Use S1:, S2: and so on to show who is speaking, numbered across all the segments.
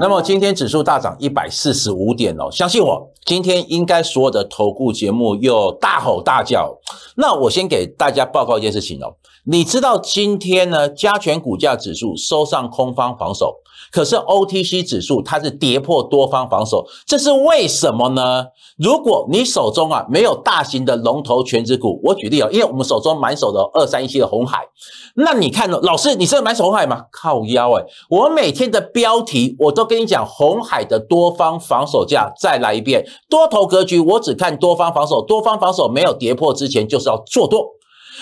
S1: 那么今天指数大涨一百四十五点哦，相信我，今天应该所有的投顾节目又大吼大叫。那我先给大家报告一件事情哦，你知道今天呢加权股价指数收上空方防守。可是 OTC 指数它是跌破多方防守，这是为什么呢？如果你手中啊没有大型的龙头全指股，我举例哦，因为我们手中满手的二三一七的红海，那你看呢？老师，你是满手红海吗？靠腰哎，我每天的标题我都跟你讲，红海的多方防守价再来一遍，多头格局，我只看多方防守，多方防守没有跌破之前，就是要做多。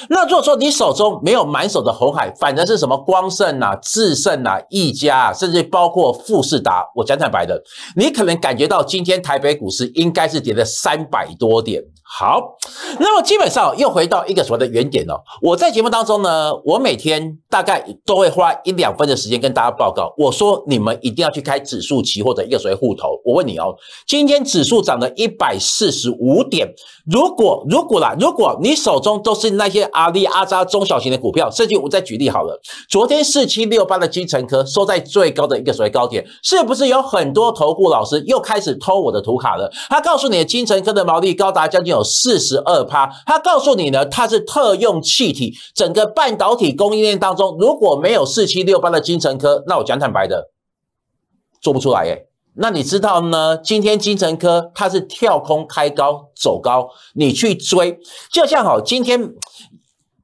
S1: 那如果说你手中没有满手的红海，反而是什么光盛啊、智胜啊、亿啊，甚至包括富士达，我讲坦白的，你可能感觉到今天台北股市应该是跌了三百多点。好，那么基本上又回到一个所谓的原点哦。我在节目当中呢，我每天大概都会花一两分的时间跟大家报告。我说你们一定要去开指数期或者一个所谓户头。我问你哦，今天指数涨了一百四十五点，如果如果啦，如果你手中都是那些阿里阿扎中小型的股票，甚至我再举例好了，昨天四七六八的金城科收在最高的一个所谓高点，是不是有很多投顾老师又开始偷我的图卡了？他告诉你金城科的毛利高达将近。四十二趴，他告诉你呢，它是特用气体，整个半导体供应链当中，如果没有四七六八的金城科，那我讲坦白的，做不出来耶。那你知道呢？今天金城科它是跳空开高走高，你去追，就像好今天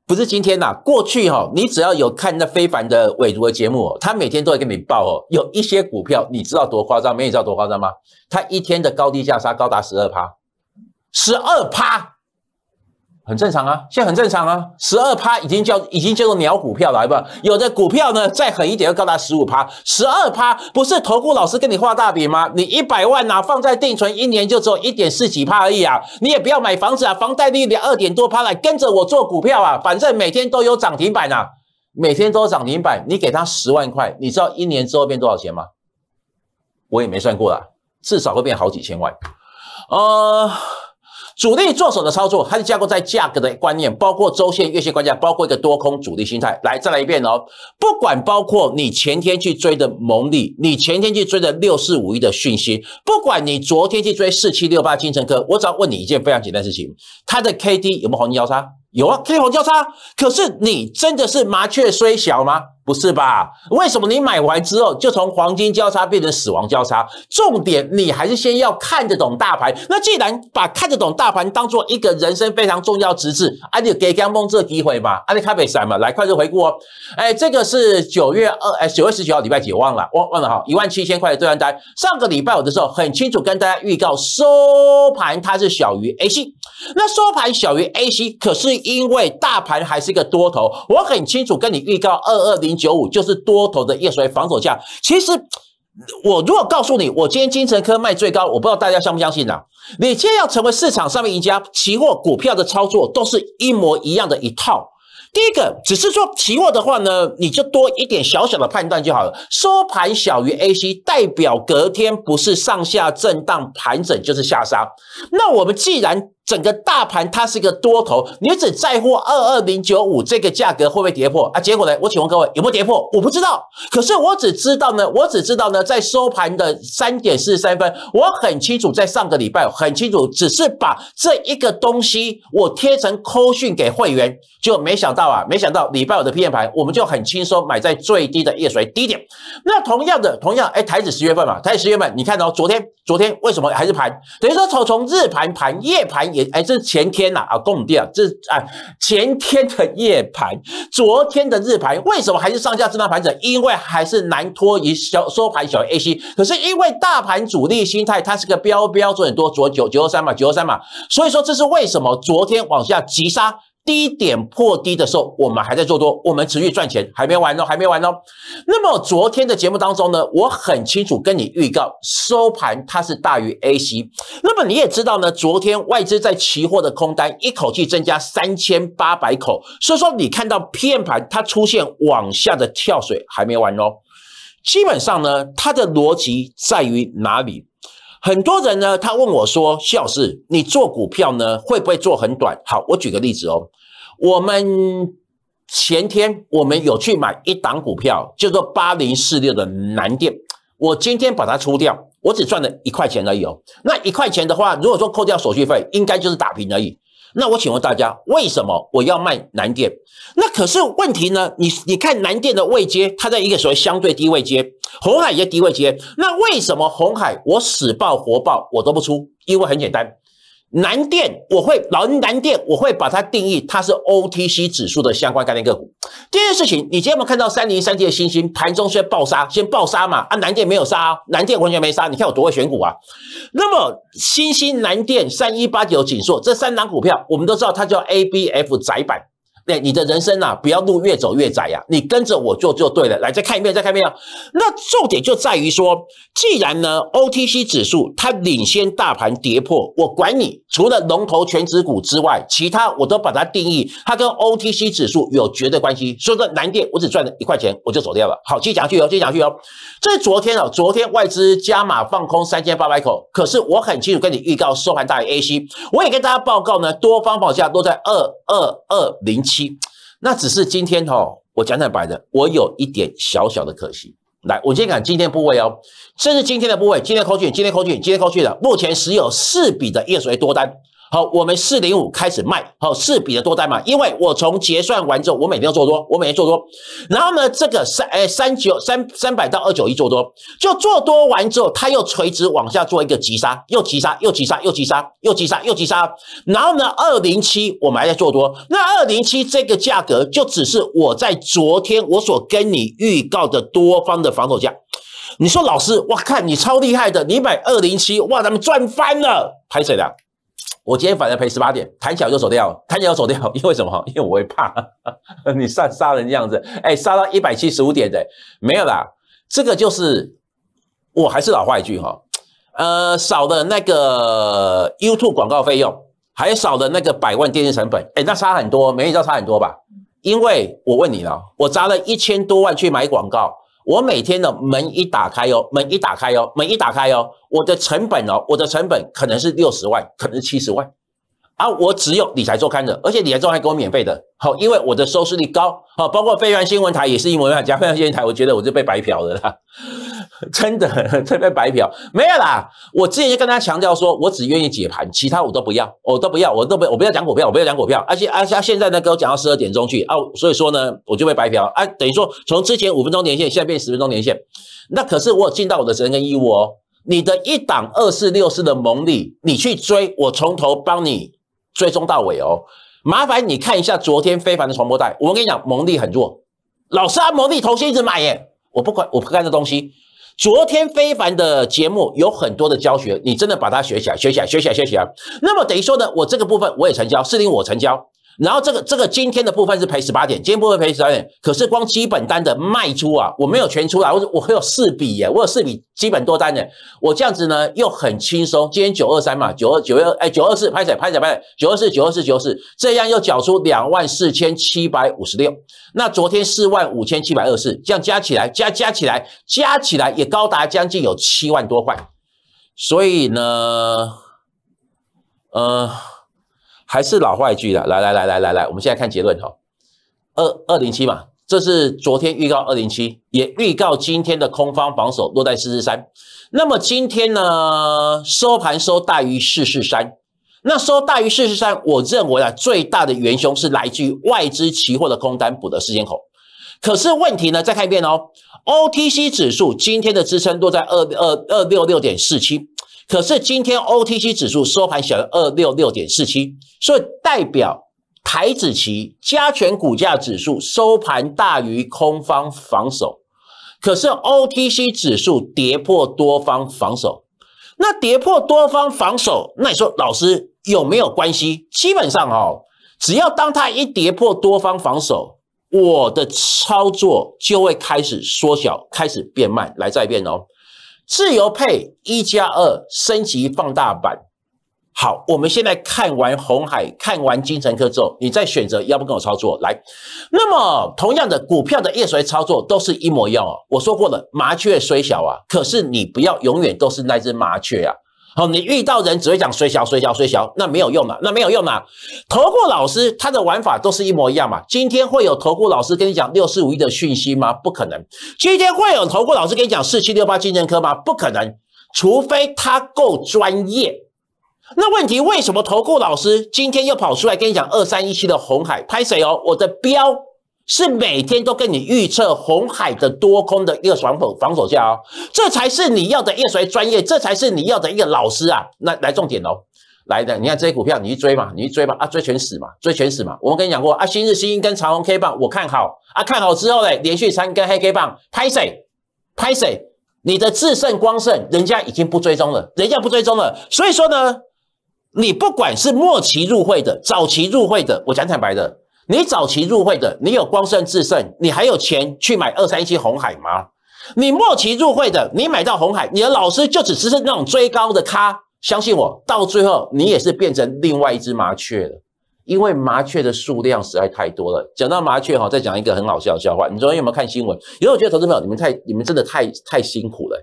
S1: 不是今天呐，过去哈，你只要有看那非凡的伟如的节目，他每天都会跟你报哦，有一些股票你知道多夸张，你知道多夸张吗？他一天的高低价差高达十二趴。十二趴，很正常啊，现在很正常啊。十二趴已经叫已经叫做鸟股票了，吧？有的股票呢，再狠一点要高达十五趴。十二趴不是投顾老师跟你画大饼吗？你一百万哪放在定存，一年就只有一点四几趴而已啊！你也不要买房子啊，房贷利率二点多趴来跟着我做股票啊，反正每天都有涨停板啊，每天都涨停板。你给他十万块，你知道一年之后变多少钱吗？我也没算过啊，至少会变好几千万，呃。主力做手的操作，它是架构在价格的观念，包括周线、月线框架，包括一个多空主力心态。来，再来一遍哦。不管包括你前天去追的蒙利，你前天去追的六四五一的讯息，不管你昨天去追四七六八金城科，我只要问你一件非常简单的事情：它的 K D 有没有黄金交叉？有啊，K 黄金交叉。可是你真的是麻雀虽小吗？不是吧？为什么你买完之后就从黄金交叉变成死亡交叉？重点你还是先要看得懂大盘。那既然把看得懂大盘当做一个人生非常重要之质，啊，你给江梦这机会嘛？啊，你看北山嘛？来快速回顾哦。哎，这个是九月二，哎，九月十九号礼拜几忘了？忘忘了哈。一万七千块的对账单。上个礼拜五的时候很清楚跟大家预告收盘它是小于 AC，那收盘小于 AC，可是因为大盘还是一个多头，我很清楚跟你预告二二零。九五就是多头的叶水防守价。其实，我如果告诉你，我今天金城科卖最高，我不知道大家相不相信呢？你今天要成为市场上面一家期货股票的操作，都是一模一样的一套。第一个只是说提货的话呢，你就多一点小小的判断就好了。收盘小于 A C 代表隔天不是上下震荡盘整，就是下杀。那我们既然整个大盘它是一个多头，你只在乎二二零九五这个价格会不会跌破啊？结果呢？我请问各位有没有跌破？我不知道，可是我只知道呢，我只知道呢，在收盘的三点四十三分，我很清楚，在上个礼拜很清楚，只是把这一个东西我贴成扣讯给会员，就没想到。啊！没想到礼拜五的批 M 盘，我们就很轻松买在最低的夜水低点。那同样的，同样哎，台指十月份嘛，台指十月份，你看到昨天，昨天为什么还是盘？等于说从从日盘盘夜盘也哎，这是前天呐啊，供掉，啊，这是啊前天的夜盘，昨天的日盘为什么还是上下震荡盘子？因为还是难脱于小收盘小于 A C，可是因为大盘主力心态它是个标标准多左九九二三嘛，九二三嘛，所以说这是为什么昨天往下急杀。低点破低的时候，我们还在做多，我们持续赚钱，还没完哦，还没完哦。那么昨天的节目当中呢，我很清楚跟你预告，收盘它是大于 A C。那么你也知道呢，昨天外资在期货的空单一口气增加三千八百口，所以说你看到 PM 盘它出现往下的跳水，还没完哦。基本上呢，它的逻辑在于哪里？很多人呢，他问我说：“肖师，你做股票呢，会不会做很短？”好，我举个例子哦。我们前天我们有去买一档股票，叫做八零四六的南电。我今天把它出掉，我只赚了一块钱而已。哦。那一块钱的话，如果说扣掉手续费，应该就是打平而已。那我请问大家，为什么我要卖蓝电？那可是问题呢？你你看蓝电的位阶，它在一个所谓相对低位阶，红海也低位阶。那为什么红海我死报活报我都不出？因为很简单。南电，我会老南电，我会把它定义它是 O T C 指数的相关概念个股。这件事情，你今天有没有看到三零三七的星星盘中先爆杀，先爆杀嘛？啊，南电没有杀，啊，南电完全没杀。你看我多会选股啊？那么星星南电三一八九锦硕这三档股票，我们都知道它叫 A B F 窄板。对你的人生呐，不要路越走越窄呀！你跟着我做就对了。来，再看一遍，再看一遍。啊。那重点就在于说，既然呢，OTC 指数它领先大盘跌破，我管你。除了龙头全指股之外，其他我都把它定义，它跟 OTC 指数有绝对关系。所以说难点我只赚了一块钱，我就走掉了。好，继续讲去哦，继续讲去哦。这是昨天啊，昨天外资加码放空三千八百口，可是我很清楚跟你预告收盘大于 AC，我也跟大家报告呢，多方报价都在二二二零七。七，那只是今天哦，我讲讲白的，我有一点小小的可惜。来，我先讲今天部位哦，这是今天的部位，今天过去，今天过去，今天过去的，目前只有四笔的夜水多单。好，我们四零五开始卖，好四笔的多单嘛？因为我从结算完之后，我每天要做多，我每天做多。然后呢，这个三诶三九三三百到二九一做多，就做多完之后，它又垂直往下做一个急杀，又急杀，又急杀，又急杀，又急杀，又急杀。然后呢，二零七我们还在做多。那二零七这个价格，就只是我在昨天我所跟你预告的多方的防守价。你说老师，我看你超厉害的，你买二零七，哇，咱们赚翻了，拍谁的？我今天反而赔十八点，谈小就走掉，谈小走掉，因为什么因为我会怕 你杀杀人样子，哎，杀到一百七十五点的没有啦，这个就是我还是老话一句哈，呃，少的那个 YouTube 广告费用，还少的那个百万电视成本，哎，那差很多，没比较差很多吧？因为我问你了，我砸了一千多万去买广告。我每天的门一打开哟，门一打开哟，门一打开哟，我的成本哦，我的成本可能是六十万，可能是七十万。啊！我只有理财周刊的，而且理财周还给我免费的。好，因为我的收视率高。好，包括飞扬新闻台也是一模一样。讲飞扬新闻台，我觉得我就被白嫖了啦，真的，这被白嫖没有啦。我之前就跟大家强调说，我只愿意解盘，其他我都不要，我都不要，我都不，我不要讲股票，我不要讲股票。而且，而且现在呢，给我讲到十二点钟去啊，所以说呢，我就被白嫖。啊，等于说从之前五分钟连线，现在变十分钟连线。那可是我尽到我的责任跟义务哦。你的一档、二四六四的盟利，你去追，我从头帮你。追踪到尾哦，麻烦你看一下昨天非凡的传播带。我跟你讲，蒙利很弱，老师按蒙利头先一直买耶。我不管，我不看这东西。昨天非凡的节目有很多的教学，你真的把它学起来，学起来，学起来，学起来。那么等于说呢，我这个部分我也成交，四零我成交。然后这个这个今天的部分是赔十八点，今天部分赔十八点，可是光基本单的卖出啊，我没有全出来，我我有四笔耶，我有四笔基本多单耶，我这样子呢又很轻松，今天九二三嘛，九二九二哎九二四拍起来拍起来拍起九二四九二四九二四这样又缴出两万四千七百五十六，那昨天四万五千七百二十四，这样加起来加加起来加起来也高达将近有七万多块，所以呢，呃。还是老话一句的，来来来来来来，我们现在看结论哈，二二零七嘛，这是昨天预告二零七，也预告今天的空方防守落在四十三。那么今天呢，收盘收大于四十三，那收大于四十三，我认为啊，最大的元凶是来自于外资期货的空单补的时间口。可是问题呢，再看一遍哦，OTC 指数今天的支撑落在二二二六六点四七。可是今天 OTC 指数收盘小于二六六点四七，所以代表台子期加权股价指数收盘大于空方防守，可是 OTC 指数跌破多方防守，那跌破多方防守，那你说老师有没有关系？基本上哦，只要当它一跌破多方防守，我的操作就会开始缩小，开始变慢来再变哦。自由配一加二升级放大版，好，我们现在看完红海，看完金城科之后，你再选择要不跟我操作来。那么，同样的股票的夜水操作都是一模一样。我说过了，麻雀虽小啊，可是你不要永远都是那只麻雀啊。好，你遇到人只会讲谁小谁小谁小，那没有用的，那没有用的。投顾老师他的玩法都是一模一样嘛？今天会有投顾老师跟你讲六四五一的讯息吗？不可能。今天会有投顾老师跟你讲四七六八金证科吗？不可能。除非他够专业。那问题为什么投顾老师今天又跑出来跟你讲二三一七的红海拍谁哦？我的标。是每天都跟你预测红海的多空的一个防守防守下哦，这才是你要的一个专业，这才是你要的一个老师啊。那来重点喽，来的，你看这些股票，你去追嘛，你去追嘛，啊，追全死嘛，追全死嘛。我们跟你讲过啊，新日新跟长虹 K 棒，我看好啊，看好之后嘞，连续三根黑 K 棒，拍谁？拍谁？你的智胜光胜，人家已经不追踪了，人家不追踪了。所以说呢，你不管是末期入会的，早期入会的，我讲坦白的。你早期入会的，你有光胜自胜，你还有钱去买二三一七红海吗？你末期入会的，你买到红海，你的老师就只是那种追高的咖，相信我，到最后你也是变成另外一只麻雀了。因为麻雀的数量实在太多了。讲到麻雀哈，再讲一个很好笑的笑话。你昨天有没有看新闻？有为我觉得投资朋友你们太，你们真的太太辛苦了。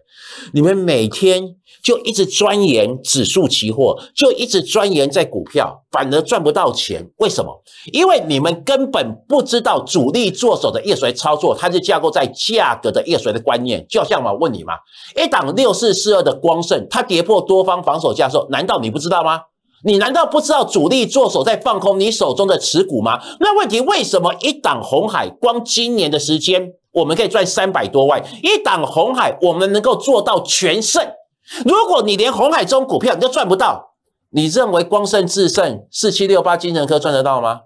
S1: 你们每天就一直钻研指数期货，就一直钻研在股票，反而赚不到钱。为什么？因为你们根本不知道主力做手的逆水操作，它是架构在价格的逆水的观念。就像我问你嘛一档六四四二的光胜，它跌破多方防守价的时候，难道你不知道吗？你难道不知道主力做手在放空你手中的持股吗？那问题为什么一档红海，光今年的时间我们可以赚三百多万？一档红海，我们能够做到全胜。如果你连红海中股票你都赚不到，你认为光胜自胜，四七六八精神科赚得到吗？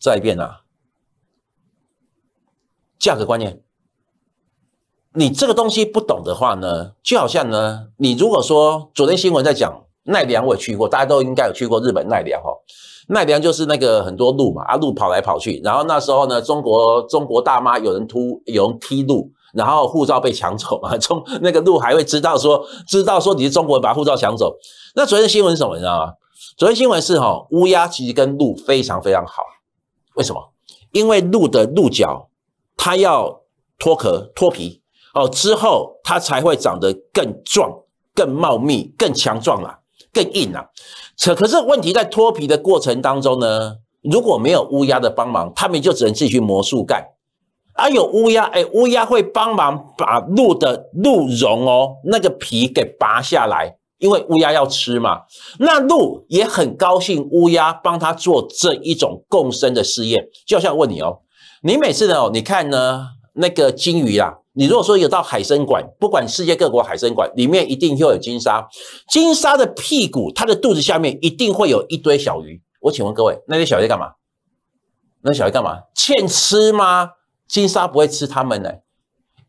S1: 再遍啊，价格观念。你这个东西不懂的话呢，就好像呢，你如果说昨天新闻在讲奈良，我去过，大家都应该有去过日本奈良哈。奈良就是那个很多鹿嘛，啊鹿跑来跑去，然后那时候呢，中国中国大妈有人突有人踢鹿，然后护照被抢走嘛，中那个鹿还会知道说知道说你是中国人，把护照抢走。那昨天新闻什么你知道吗？昨天新闻是哈乌鸦其实跟鹿非常非常好，为什么？因为鹿的鹿角它要脱壳脱皮。哦，之后它才会长得更壮、更茂密、更强壮啊，更硬啊。可可是问题在脱皮的过程当中呢，如果没有乌鸦的帮忙，他们就只能自己去磨树干。啊，有乌鸦，哎，乌鸦会帮忙把鹿的鹿茸哦，那个皮给拔下来，因为乌鸦要吃嘛。那鹿也很高兴乌鸦帮他做这一种共生的试验。就像问你哦，你每次呢，你看呢？那个金鱼啊，你如果说有到海参馆，不管世界各国海参馆里面，一定会有金鲨。金鲨的屁股，它的肚子下面一定会有一堆小鱼。我请问各位，那些小鱼干嘛？那小鱼干嘛？欠吃吗？金鲨不会吃它们呢，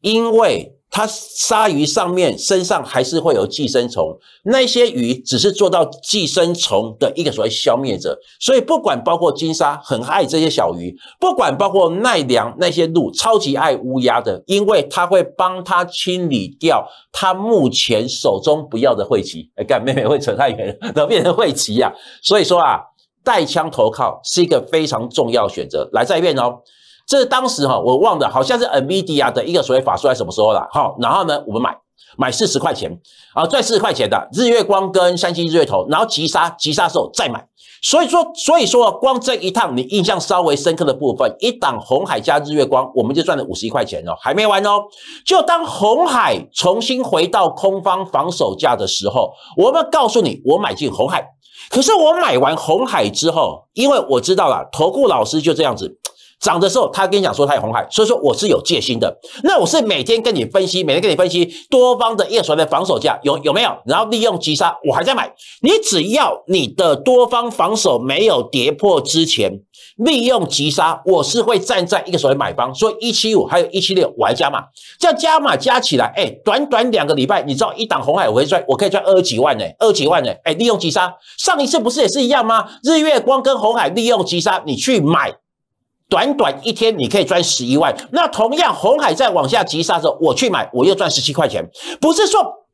S1: 因为。它鲨鱼上面身上还是会有寄生虫，那些鱼只是做到寄生虫的一个所谓消灭者。所以不管包括金沙很爱这些小鱼，不管包括奈良那些鹿超级爱乌鸦的，因为它会帮它清理掉它目前手中不要的晦气。哎，干妹妹会扯太远，么变成晦气呀。所以说啊，带枪投靠是一个非常重要选择。来再一遍哦。这当时哈，我忘了，好像是 Nvidia 的一个所谓法术在什么时候了？好，然后呢，我们买买四十块钱，啊，赚四十块钱的日月光跟三星日月头，然后急杀急杀时候再买。所以说，所以说光这一趟你印象稍微深刻的部分，一档红海加日月光，我们就赚了五十一块钱哦，还没完哦。就当红海重新回到空方防守价的时候，我们告诉你，我买进红海，可是我买完红海之后，因为我知道了，投顾老师就这样子。涨的时候，他跟你讲说他有红海，所以说我是有戒心的。那我是每天跟你分析，每天跟你分析多方的，一个所谓的防守价有有没有？然后利用急杀，我还在买。你只要你的多方防守没有跌破之前，利用急杀，我是会站在一个所谓买方。所以一七五还有一七六我还加码，这样加码加起来，哎，短短两个礼拜，你知道一档红海我会赚，我可以赚二几万呢？二几万呢？哎，利用急杀，上一次不是也是一样吗？日月光跟红海利用急杀，你去买。短短一天，你可以赚十一万。那同样，红海在往下急杀的时候，我去买，我又赚十七块钱。不是说，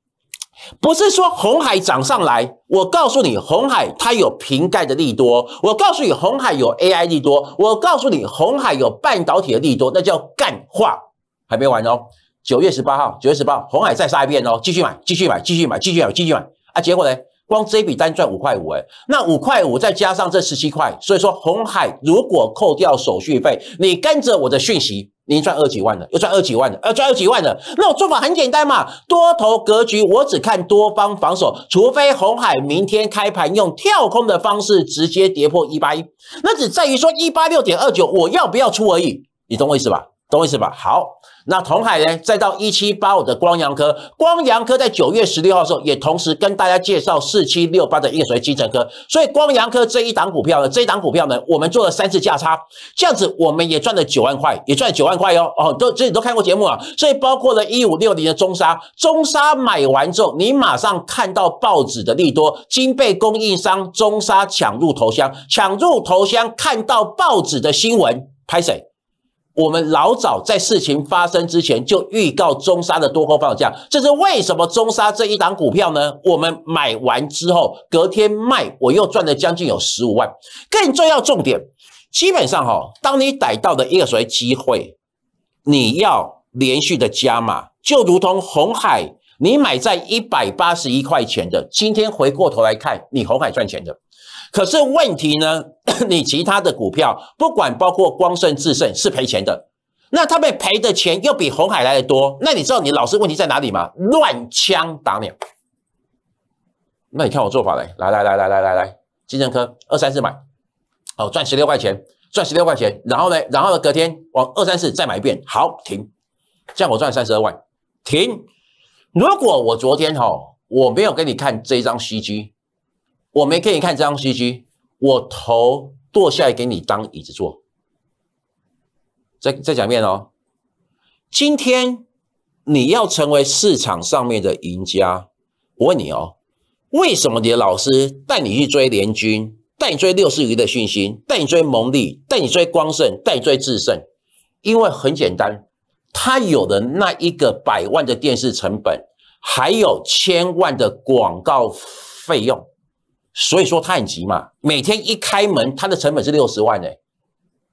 S1: 不是说红海涨上来，我告诉你，红海它有瓶盖的利多。我告诉你，红海有 AI 利多。我告诉你，红海有半导体的利多，那叫干化。还没完哦，九月十八号，九月十八号，红海再杀一遍哦，继续买，继续买，继续买，继续买，继续买啊！结果呢？光这一笔单赚五块五，哎，那五块五再加上这十七块，所以说红海如果扣掉手续费，你跟着我的讯息，你赚二几万的，又赚二几万的，又赚二几万的，那种做法很简单嘛。多头格局，我只看多方防守，除非红海明天开盘用跳空的方式直接跌破一八一，那只在于说一八六点二九我要不要出而已，你懂我意思吧？懂我意思吧？好，那同海呢？再到一七八五的光阳科，光阳科在九月十六号的时候，也同时跟大家介绍四七六八的叶水急诊科。所以光阳科这一档股票呢，这一档股票呢，我们做了三次价差，这样子我们也赚了九万块，也赚九万块哟。哦，都这都看过节目啊。所以包括了一五六零的中沙，中沙买完之后，你马上看到报纸的利多，金贝供应商中沙抢入头香，抢入头香看到报纸的新闻，拍谁？我们老早在事情发生之前就预告中沙的多空方向，这是为什么中沙这一档股票呢？我们买完之后隔天卖，我又赚了将近有十五万。更重要重点，基本上哈，当你逮到的一个所谓机会，你要连续的加码，就如同红海，你买在一百八十一块钱的，今天回过头来看，你红海赚钱的。可是问题呢？你其他的股票不管，包括光胜、智胜是赔钱的，那他们赔的钱又比红海来的多。那你知道你老师问题在哪里吗？乱枪打鸟。那你看我做法来，来来来来来来来，金正科二三四买，好赚十六块钱，赚十六块钱。然后呢，然后呢隔天往二三四再买一遍，好停，这样我赚三十二万，停。如果我昨天哈我没有给你看这一张 C G。我们可以看这张 C G，我头剁下来给你当椅子坐，再再讲遍哦。今天你要成为市场上面的赢家，我问你哦，为什么你的老师带你去追联军，带你追六四余的讯息，带你追蒙利，带你追光胜，带你追智胜？因为很简单，他有的那一个百万的电视成本，还有千万的广告费用。所以说他很急嘛，每天一开门，他的成本是六十万哎，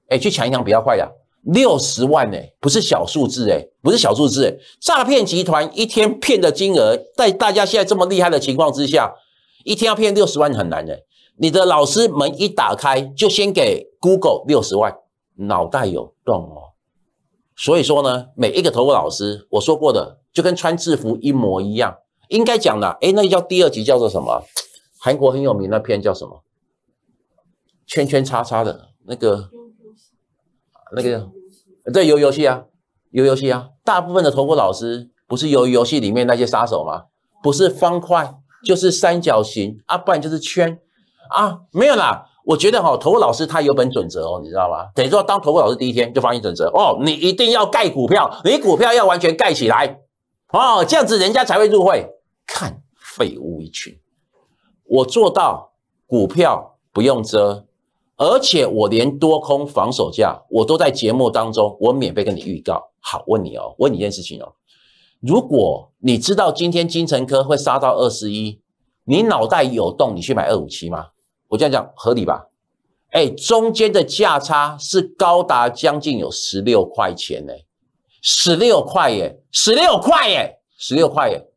S1: 哎，去抢一抢比较快呀，六十万哎，不是小数字哎，不是小数字哎，诈骗集团一天骗的金额，在大家现在这么厉害的情况之下，一天要骗六十万很难哎。你的老师门一打开，就先给 Google 六十万，脑袋有洞哦。所以说呢，每一个投部老师，我说过的就跟穿制服一模一样，应该讲的，哎，那叫第二集叫做什么？韩国很有名那篇叫什么？圈圈叉叉的那个，那个对，游游戏啊，游游戏啊。大部分的投顾老师不是游游戏里面那些杀手吗？不是方块就是三角形啊，不然就是圈啊，没有啦。我觉得哈，投顾老师他有本准则哦，你知道吗？等于说当投顾老师第一天就发你准则哦，你一定要盖股票，你股票要完全盖起来哦，这样子人家才会入会。看废物一群。我做到股票不用遮，而且我连多空防守价，我都在节目当中，我免费跟你预告。好，问你哦，问你一件事情哦，如果你知道今天金城科会杀到二十一，你脑袋有洞，你去买二五七吗？我这样讲合理吧？哎，中间的价差是高达将近有十六块钱呢，十六块耶，十六块耶，十六块耶，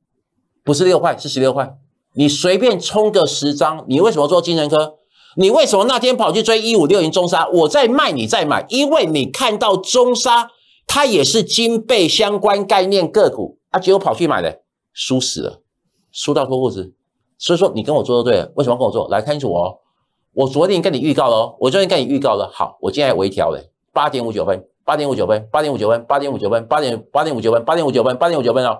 S1: 不是六块，是十六块。你随便冲个十张，你为什么做精神科？你为什么那天跑去追一五六零中沙？我在卖，你在买，因为你看到中沙它也是金贝相关概念个股啊，结果跑去买的，输死了，输到脱裤子。所以说你跟我做的对了。为什么跟我做？来看清楚哦，我昨天跟你预告了哦，我昨天跟你预告了。好，我现在微调嘞，八点五九分，八点五九分，八点五九分，八点五九分，八点八点五九分，八点五九分，八点五九分哦，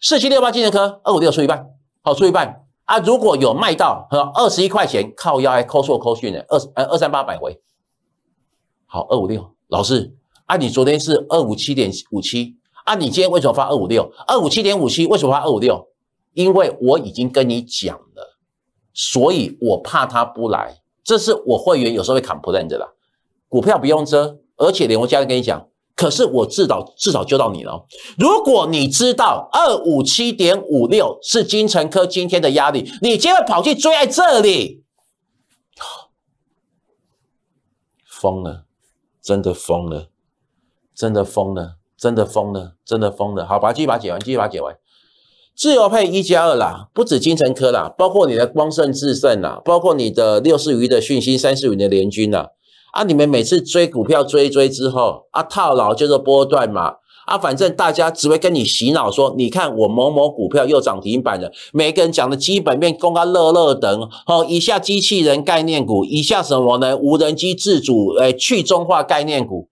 S1: 四七六八精神科，二五六出一半，好，出一半。啊，如果有卖到二十一块钱，靠腰还扣数扣训的二二三八百回，好二五六，老师，啊你昨天是二五七点五七，啊你今天为什么发二五六？二五七点五七为什么发二五六？因为我已经跟你讲了，所以我怕他不来，这是我会员有时候会砍破蛋子的，股票不用遮，而且连我家人跟你讲。可是我至少至少救到你了。如果你知道二五七点五六是金城科今天的压力，你就会跑去追在这里，疯了！真的疯了！真的疯了！真的疯了！真的疯了！好，把它继续把它解完，继续把它解完。自由配一加二啦，不止金城科啦，包括你的光胜智胜啦，包括你的六四余的讯息，三四五的联军啦。啊！你们每次追股票追追之后啊，套牢就是波段嘛。啊，反正大家只会跟你洗脑说，你看我某某股票又涨停板了。每个人讲的基本面、公关、乐乐等，好，以下机器人概念股，以下什么呢？无人机自主、哎，去中化概念股。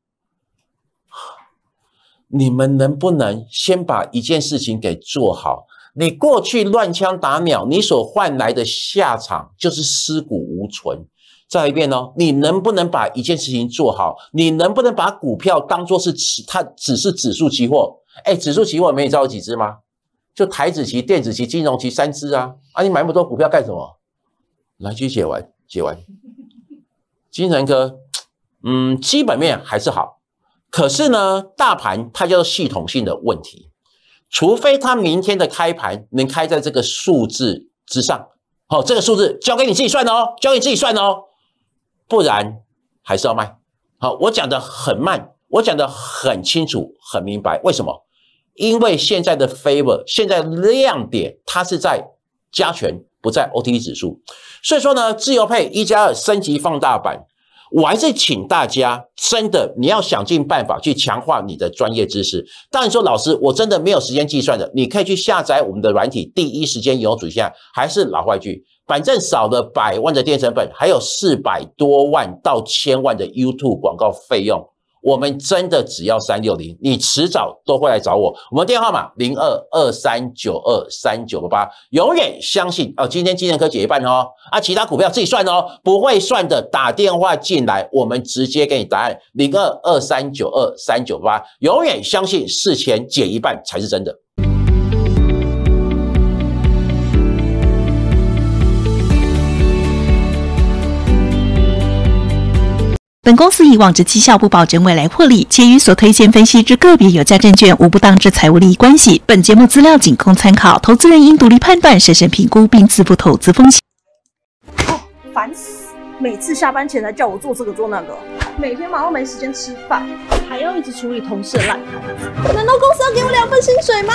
S1: 你们能不能先把一件事情给做好？你过去乱枪打鸟，你所换来的下场就是尸骨无存。再一遍哦，你能不能把一件事情做好？你能不能把股票当做是指它只是指数期货？哎，指数期货没有几只吗？就台子期、电子期、金融期三只啊！啊，你买那么多股票干什么？来，去写完，写完。金城哥，嗯，基本面还是好，可是呢，大盘它叫做系统性的问题，除非它明天的开盘能开在这个数字之上。好，这个数字交给你自己算哦，交你自己算哦。不然还是要卖。好，我讲的很慢，我讲的很清楚、很明白。为什么？因为现在的 favor 现在亮点它是在加权，不在 O T D 指数。所以说呢，自由配一加二升级放大版，我还是请大家真的你要想尽办法去强化你的专业知识。当然说老师，我真的没有时间计算的，你可以去下载我们的软体，第一时间有主线，还是老话句。反正少了百万的电成本，还有四百多万到千万的 YouTube 广告费用，我们真的只要三六零，你迟早都会来找我。我们电话号码零二二三九二三九八八，永远相信哦。今天今天可减一半哦，啊，其他股票自己算哦，不会算的打电话进来，我们直接给你答案零二二三九二三九八，永远相信事前减一半才是真的。本公司以往之绩效不保证未来获利，且与所推荐分析之个别有价证券无不当之财务利益关系。本节目资料仅供参考，投资人应独立判断、审慎评估并自负投资风险。烦死！每次下班前才叫我做这个做那个，每天忙到没时间吃饭，还要一直处理同事的烂摊子。难道公司要给我两份薪水吗？